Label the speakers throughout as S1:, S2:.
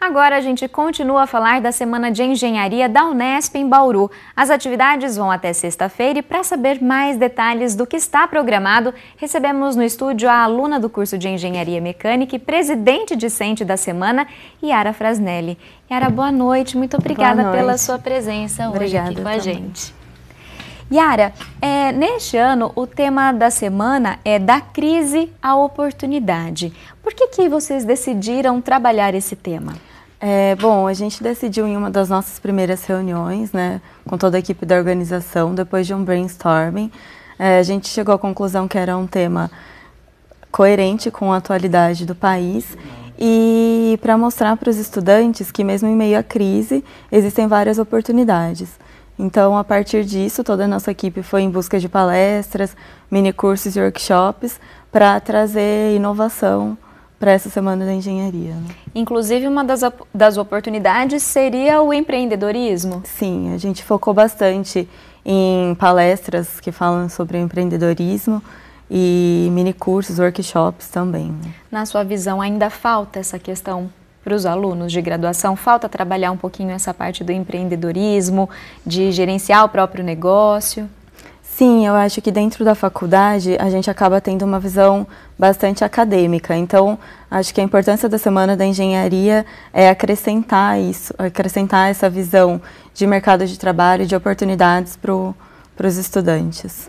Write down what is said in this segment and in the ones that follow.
S1: Agora a gente continua a falar da Semana de Engenharia da Unesp em Bauru. As atividades vão até sexta-feira e para saber mais detalhes do que está programado, recebemos no estúdio a aluna do curso de Engenharia Mecânica e presidente discente da semana, Yara Frasnelli. Yara, boa noite, muito obrigada noite. pela sua presença obrigada hoje aqui com a gente. Yara, é, neste ano o tema da semana é da crise à oportunidade. Por que, que vocês decidiram trabalhar esse tema? É,
S2: bom, a gente decidiu em uma das nossas primeiras reuniões, né, com toda a equipe da organização, depois de um brainstorming, é, a gente chegou à conclusão que era um tema coerente com a atualidade do país e para mostrar para os estudantes que mesmo em meio à crise existem várias oportunidades. Então, a partir disso, toda a nossa equipe foi em busca de palestras, minicursos e workshops para trazer inovação para essa semana da engenharia. Né?
S1: Inclusive, uma das, das oportunidades seria o empreendedorismo? Sim, a gente
S2: focou bastante em palestras que falam sobre empreendedorismo e mini cursos, workshops também. Né?
S1: Na sua visão, ainda falta essa questão para os alunos de graduação? Falta trabalhar um pouquinho essa parte do empreendedorismo, de gerenciar o próprio negócio?
S2: Sim, eu acho que dentro da faculdade a gente acaba tendo uma visão bastante acadêmica. Então, acho que a importância da Semana da Engenharia é acrescentar isso, acrescentar essa visão de mercado de trabalho, de oportunidades para os estudantes.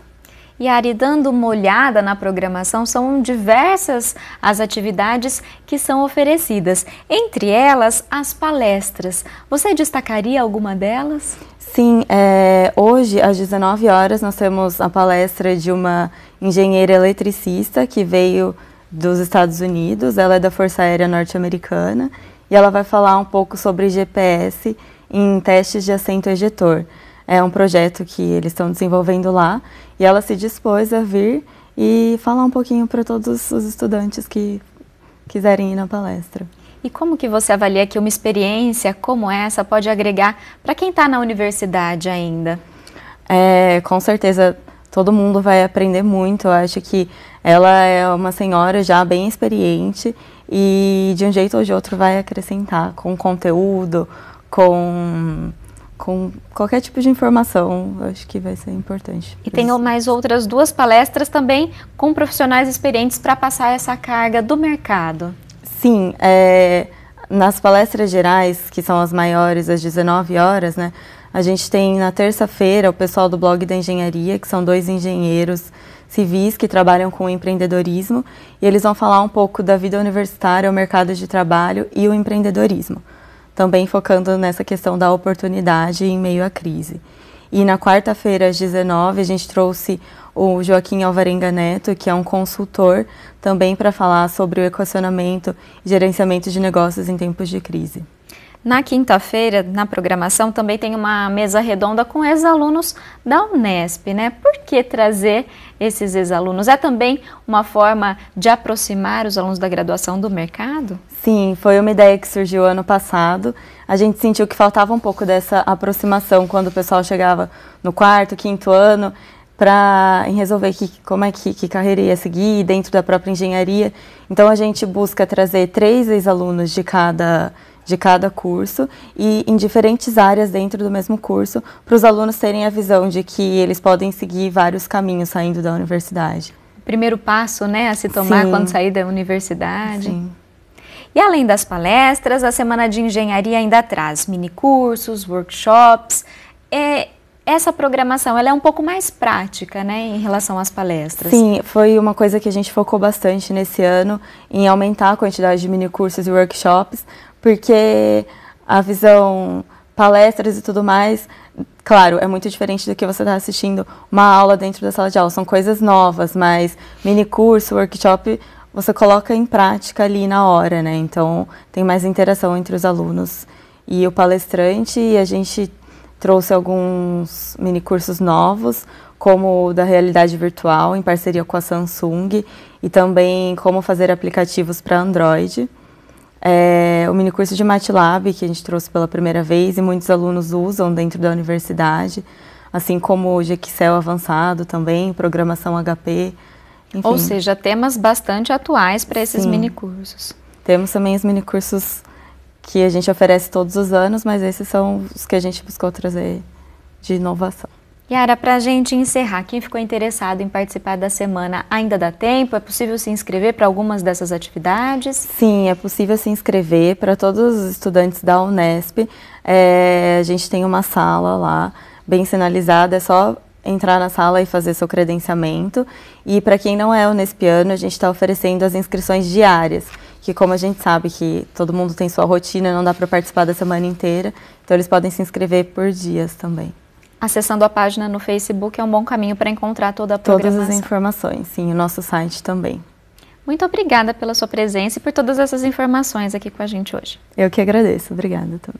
S1: E Ari, dando uma olhada na programação, são diversas as atividades que são oferecidas, entre elas as palestras. Você destacaria alguma delas?
S2: Sim, é, hoje às 19 horas nós temos a palestra de uma engenheira eletricista que veio dos Estados Unidos, ela é da Força Aérea Norte-Americana e ela vai falar um pouco sobre GPS em testes de assento ejetor. É um projeto que eles estão desenvolvendo lá e ela se dispôs a vir e falar um pouquinho para todos os estudantes que quiserem ir na palestra.
S1: E como que você avalia que uma experiência como essa pode agregar para quem está na universidade ainda? É, com certeza todo mundo vai aprender muito. Eu acho que
S2: ela é uma senhora já bem experiente e de um jeito ou de outro vai acrescentar com conteúdo, com com qualquer tipo de informação, acho que vai ser importante. E tem
S1: mais outras duas palestras também com profissionais experientes para passar essa carga do mercado.
S2: Sim, é, nas palestras gerais, que são as maiores, às 19 horas, né? A gente tem na terça-feira o pessoal do blog da engenharia, que são dois engenheiros civis que trabalham com empreendedorismo, e eles vão falar um pouco da vida universitária, o mercado de trabalho e o empreendedorismo também focando nessa questão da oportunidade em meio à crise. E na quarta-feira, às 19, a gente trouxe o Joaquim Alvarenga Neto, que é um consultor, também para falar sobre o equacionamento e gerenciamento de negócios em tempos de crise.
S1: Na quinta-feira, na programação, também tem uma mesa redonda com ex-alunos da Unesp, né? Por que trazer esses ex-alunos? É também uma forma de aproximar os alunos da graduação do mercado?
S2: Sim, foi uma ideia que surgiu ano passado. A gente sentiu que faltava um pouco dessa aproximação quando o pessoal chegava no quarto, quinto ano, para resolver que, como é que, que carreira ia seguir dentro da própria engenharia. Então a gente busca trazer três ex-alunos de cada de cada curso e em diferentes áreas dentro do mesmo curso, para os alunos terem a visão de que eles podem seguir vários caminhos saindo da universidade. Primeiro passo,
S1: né, a se tomar Sim. quando sair da universidade. Sim. E além das palestras, a Semana de Engenharia ainda traz minicursos, workshops. É, essa programação ela é um pouco mais prática, né, em relação às palestras. Sim,
S2: foi uma coisa que a gente focou bastante nesse ano em aumentar a quantidade de minicursos e workshops, porque a visão palestras e tudo mais, claro, é muito diferente do que você está assistindo uma aula dentro da sala de aula. São coisas novas, mas mini curso, workshop, você coloca em prática ali na hora, né? Então tem mais interação entre os alunos e o palestrante. E a gente trouxe alguns mini cursos novos, como o da realidade virtual em parceria com a Samsung e também como fazer aplicativos para Android é, o curso de MATLAB que a gente trouxe pela primeira vez e muitos alunos usam dentro da universidade, assim como o Excel avançado também, programação HP. Enfim. Ou seja,
S1: temas bastante atuais para esses mini cursos.
S2: Temos também os mini cursos que a gente oferece todos os anos, mas esses são os que a gente buscou trazer de inovação.
S1: Yara, para a gente encerrar, quem ficou interessado em participar da semana ainda dá tempo? É possível se inscrever para algumas dessas atividades?
S2: Sim, é possível se inscrever para todos os estudantes da Unesp. É, a gente tem uma sala lá, bem sinalizada, é só entrar na sala e fazer seu credenciamento. E para quem não é unespiano, a gente está oferecendo as inscrições diárias, que como a gente sabe que todo mundo tem sua rotina, não dá para participar da semana inteira, então eles podem se inscrever por dias também.
S1: Acessando a página no Facebook é um bom caminho para encontrar toda a programação.
S2: Todas as informações, sim, o nosso site também.
S1: Muito obrigada pela sua presença e por todas essas informações aqui com a gente hoje.
S2: Eu que agradeço, obrigada também.